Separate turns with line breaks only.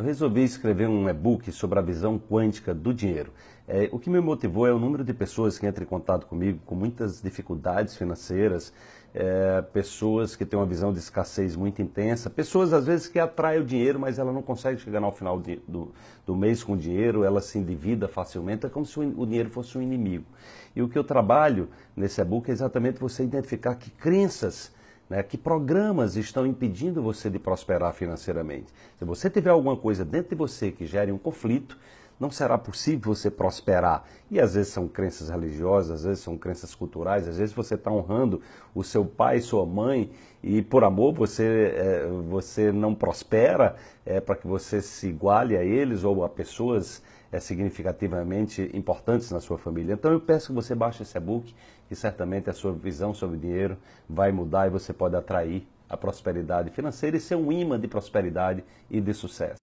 Eu resolvi escrever um e-book sobre a visão quântica do dinheiro. É, o que me motivou é o número de pessoas que entram em contato comigo com muitas dificuldades financeiras, é, pessoas que têm uma visão de escassez muito intensa, pessoas às vezes que atraem o dinheiro, mas ela não consegue chegar ao final de, do, do mês com o dinheiro, ela se endivida facilmente, é como se o, o dinheiro fosse um inimigo. E o que eu trabalho nesse e-book é exatamente você identificar que crenças né? Que programas estão impedindo você de prosperar financeiramente? Se você tiver alguma coisa dentro de você que gere um conflito, não será possível você prosperar. E às vezes são crenças religiosas, às vezes são crenças culturais, às vezes você está honrando o seu pai, sua mãe, e por amor você, é, você não prospera é, para que você se iguale a eles ou a pessoas é, significativamente importantes na sua família. Então eu peço que você baixe esse e-book e certamente a sua visão sobre o dinheiro vai mudar e você pode atrair a prosperidade financeira e ser um imã de prosperidade e de sucesso.